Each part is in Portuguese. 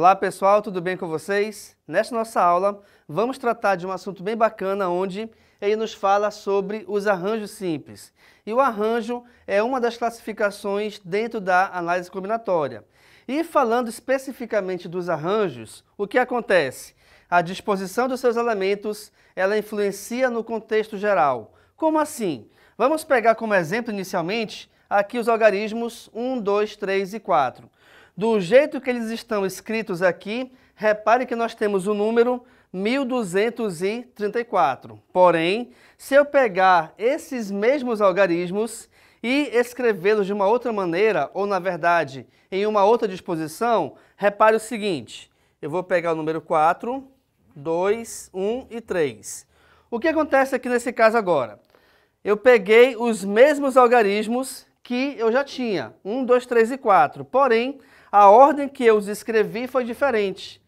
Olá pessoal, tudo bem com vocês? Nesta nossa aula, vamos tratar de um assunto bem bacana onde ele nos fala sobre os arranjos simples. E o arranjo é uma das classificações dentro da análise combinatória. E falando especificamente dos arranjos, o que acontece? A disposição dos seus elementos, ela influencia no contexto geral. Como assim? Vamos pegar como exemplo inicialmente aqui os algarismos 1, 2, 3 e 4. Do jeito que eles estão escritos aqui, repare que nós temos o número 1234. Porém, se eu pegar esses mesmos algarismos e escrevê-los de uma outra maneira, ou na verdade em uma outra disposição, repare o seguinte, eu vou pegar o número 4, 2, 1 e 3. O que acontece aqui nesse caso agora? Eu peguei os mesmos algarismos que eu já tinha, 1, 2, 3 e 4, porém a ordem que eu os escrevi foi diferente.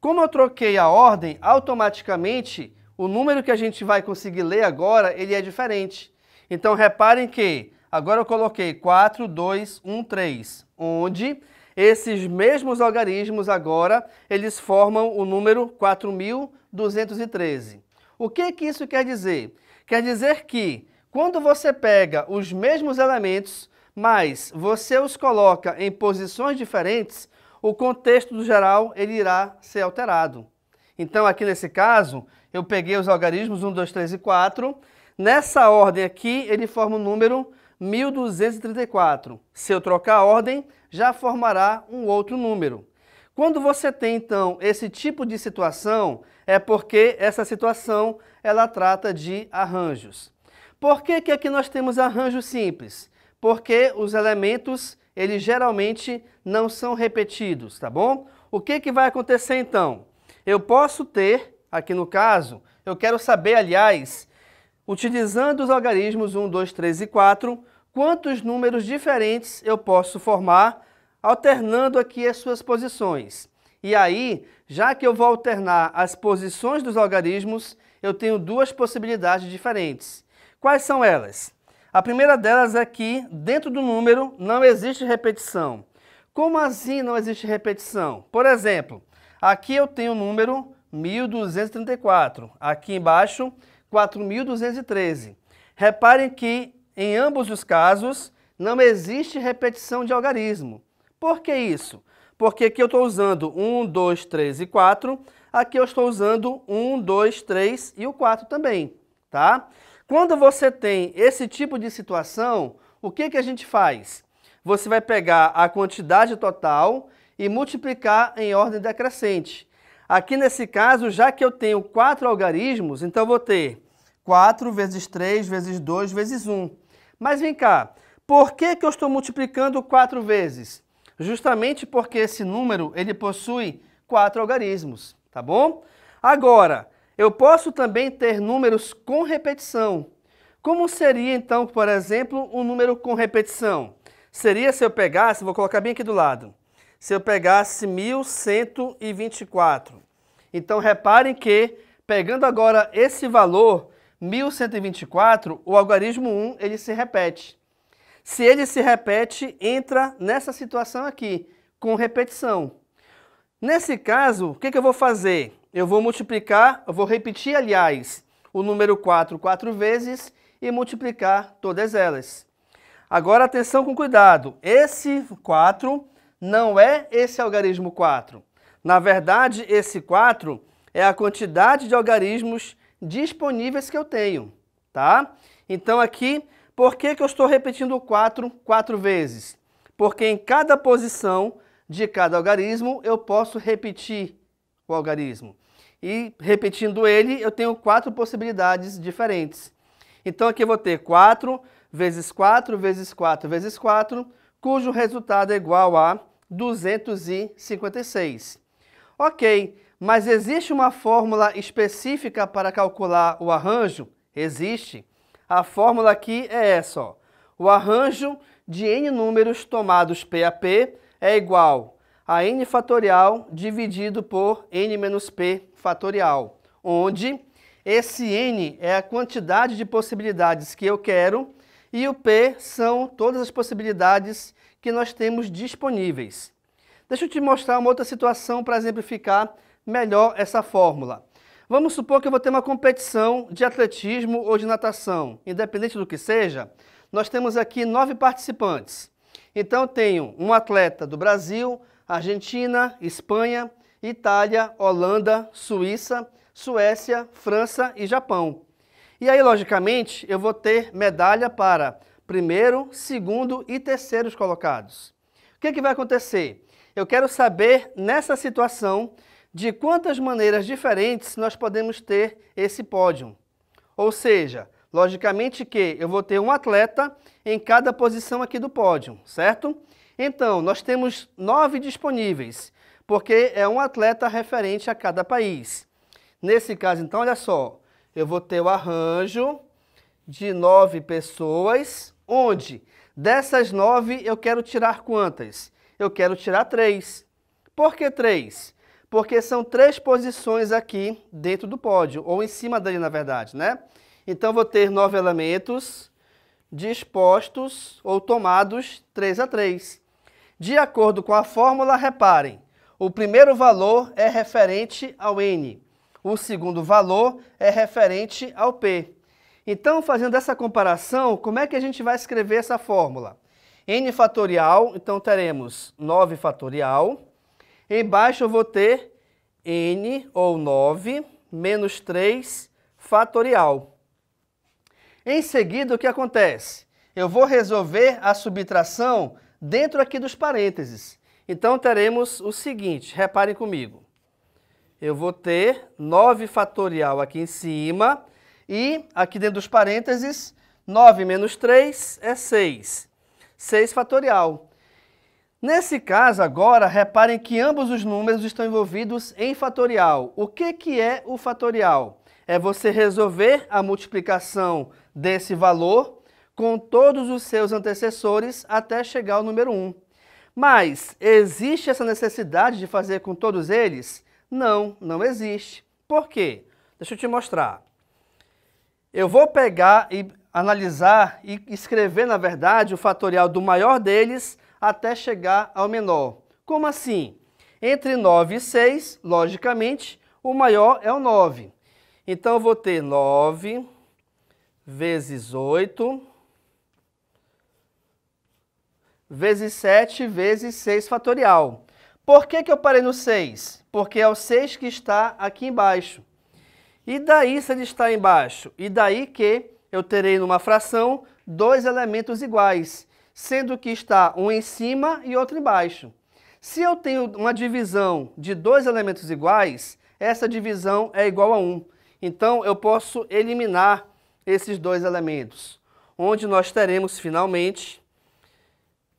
Como eu troquei a ordem, automaticamente o número que a gente vai conseguir ler agora, ele é diferente. Então reparem que agora eu coloquei 4, 2, 1, 3, onde esses mesmos algarismos agora, eles formam o número 4.213. O que, que isso quer dizer? Quer dizer que quando você pega os mesmos elementos, mas você os coloca em posições diferentes, o contexto do geral ele irá ser alterado. Então, aqui nesse caso, eu peguei os algarismos 1, 2, 3 e 4. Nessa ordem aqui, ele forma o número 1234. Se eu trocar a ordem, já formará um outro número. Quando você tem, então, esse tipo de situação, é porque essa situação ela trata de arranjos. Por que, que aqui nós temos arranjo simples? porque os elementos eles geralmente não são repetidos, tá bom? O que, que vai acontecer então? Eu posso ter, aqui no caso, eu quero saber, aliás, utilizando os algarismos 1, 2, 3 e 4, quantos números diferentes eu posso formar alternando aqui as suas posições. E aí, já que eu vou alternar as posições dos algarismos, eu tenho duas possibilidades diferentes. Quais são elas? A primeira delas é que dentro do número não existe repetição. Como assim não existe repetição? Por exemplo, aqui eu tenho o número 1234, aqui embaixo 4213. Reparem que em ambos os casos não existe repetição de algarismo. Por que isso? Porque aqui eu estou usando 1, 2, 3 e 4, aqui eu estou usando 1, 2, 3 e o 4 também, tá? Tá? Quando você tem esse tipo de situação, o que, que a gente faz? Você vai pegar a quantidade total e multiplicar em ordem decrescente. Aqui nesse caso, já que eu tenho quatro algarismos, então vou ter 4 vezes 3 vezes 2 vezes 1. Mas vem cá, por que, que eu estou multiplicando 4 vezes? Justamente porque esse número ele possui quatro algarismos, tá bom? Agora, eu posso também ter números com repetição. Como seria então, por exemplo, um número com repetição? Seria se eu pegasse, vou colocar bem aqui do lado, se eu pegasse 1124. Então reparem que, pegando agora esse valor, 1124, o algarismo 1 ele se repete. Se ele se repete, entra nessa situação aqui, com repetição. Nesse caso, o que, que eu vou fazer? eu vou multiplicar, eu vou repetir, aliás, o número 4 quatro vezes e multiplicar todas elas. Agora, atenção com cuidado. Esse 4 não é esse algarismo 4. Na verdade, esse 4 é a quantidade de algarismos disponíveis que eu tenho, tá? Então, aqui, por que, que eu estou repetindo o 4 quatro vezes? Porque em cada posição de cada algarismo, eu posso repetir o algarismo. E repetindo ele, eu tenho quatro possibilidades diferentes. Então aqui eu vou ter 4 vezes 4 vezes 4 vezes 4, cujo resultado é igual a 256. Ok, mas existe uma fórmula específica para calcular o arranjo? Existe. A fórmula aqui é essa, ó. O arranjo de n números tomados p a p é igual a n fatorial dividido por n menos p fatorial, onde esse n é a quantidade de possibilidades que eu quero e o p são todas as possibilidades que nós temos disponíveis. Deixa eu te mostrar uma outra situação para exemplificar melhor essa fórmula. Vamos supor que eu vou ter uma competição de atletismo ou de natação, independente do que seja. Nós temos aqui nove participantes. Então, eu tenho um atleta do Brasil, Argentina, Espanha, Itália, Holanda, Suíça, Suécia, França e Japão. E aí, logicamente, eu vou ter medalha para primeiro, segundo e terceiros colocados. O que, é que vai acontecer? Eu quero saber, nessa situação, de quantas maneiras diferentes nós podemos ter esse pódio. Ou seja, logicamente que eu vou ter um atleta em cada posição aqui do pódio, certo? Então, nós temos nove disponíveis, porque é um atleta referente a cada país. Nesse caso, então, olha só, eu vou ter o arranjo de nove pessoas, onde dessas nove eu quero tirar quantas? Eu quero tirar três. Por que três? Porque são três posições aqui dentro do pódio, ou em cima dele, na verdade, né? Então, vou ter nove elementos dispostos ou tomados 3 a 3. De acordo com a fórmula, reparem, o primeiro valor é referente ao N, o segundo valor é referente ao P. Então, fazendo essa comparação, como é que a gente vai escrever essa fórmula? n fatorial, então teremos 9 fatorial. Embaixo eu vou ter n, ou 9, menos 3 fatorial. Em seguida, o que acontece? Eu vou resolver a subtração dentro aqui dos parênteses. Então teremos o seguinte, reparem comigo. Eu vou ter 9 fatorial aqui em cima e aqui dentro dos parênteses, 9 menos 3 é 6. 6 fatorial. Nesse caso agora, reparem que ambos os números estão envolvidos em fatorial. O que, que é o fatorial? É você resolver a multiplicação desse valor com todos os seus antecessores até chegar ao número 1. Mas existe essa necessidade de fazer com todos eles? Não, não existe. Por quê? Deixa eu te mostrar. Eu vou pegar e analisar e escrever, na verdade, o fatorial do maior deles até chegar ao menor. Como assim? Entre 9 e 6, logicamente, o maior é o 9. Então, eu vou ter 9 vezes 8 vezes 7 vezes 6 fatorial. Por que, que eu parei no 6? Porque é o 6 que está aqui embaixo. E daí se ele está embaixo? E daí que eu terei numa fração dois elementos iguais, sendo que está um em cima e outro embaixo. Se eu tenho uma divisão de dois elementos iguais, essa divisão é igual a 1. Um. Então eu posso eliminar esses dois elementos, onde nós teremos finalmente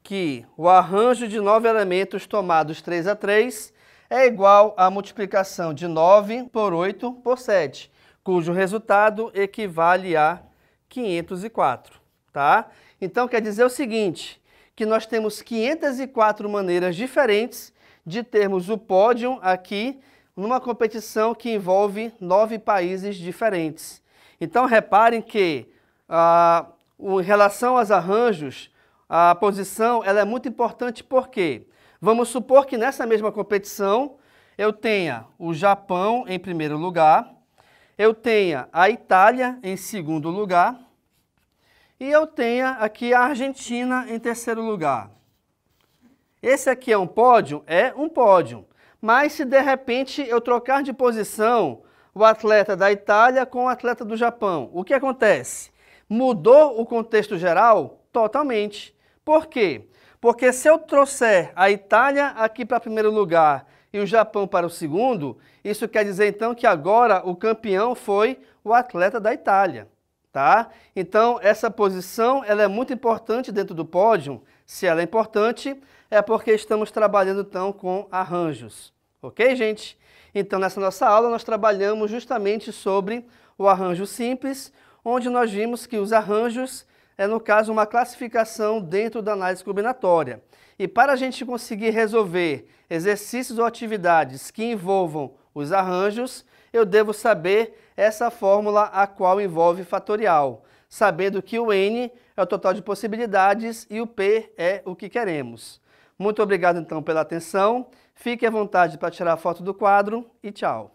que o arranjo de nove elementos tomados 3 a 3 é igual à multiplicação de 9 por 8 por 7, cujo resultado equivale a 504, tá? Então quer dizer o seguinte, que nós temos 504 maneiras diferentes de termos o pódio aqui numa competição que envolve nove países diferentes. Então reparem que ah, em relação aos arranjos, a posição ela é muito importante porque vamos supor que nessa mesma competição eu tenha o Japão em primeiro lugar, eu tenha a Itália em segundo lugar e eu tenha aqui a Argentina em terceiro lugar. Esse aqui é um pódio? É um pódio. Mas se de repente eu trocar de posição o atleta da Itália com o atleta do Japão, o que acontece? Mudou o contexto geral? Totalmente. Por quê? Porque se eu trouxer a Itália aqui para primeiro lugar e o Japão para o segundo, isso quer dizer então que agora o campeão foi o atleta da Itália, tá? Então essa posição ela é muito importante dentro do pódio. Se ela é importante, é porque estamos trabalhando então com arranjos, ok, gente? Então nessa nossa aula nós trabalhamos justamente sobre o arranjo simples, onde nós vimos que os arranjos é, no caso, uma classificação dentro da análise combinatória. E para a gente conseguir resolver exercícios ou atividades que envolvam os arranjos, eu devo saber essa fórmula a qual envolve fatorial, sabendo que o n é o total de possibilidades e o p é o que queremos. Muito obrigado então pela atenção, fique à vontade para tirar a foto do quadro e tchau!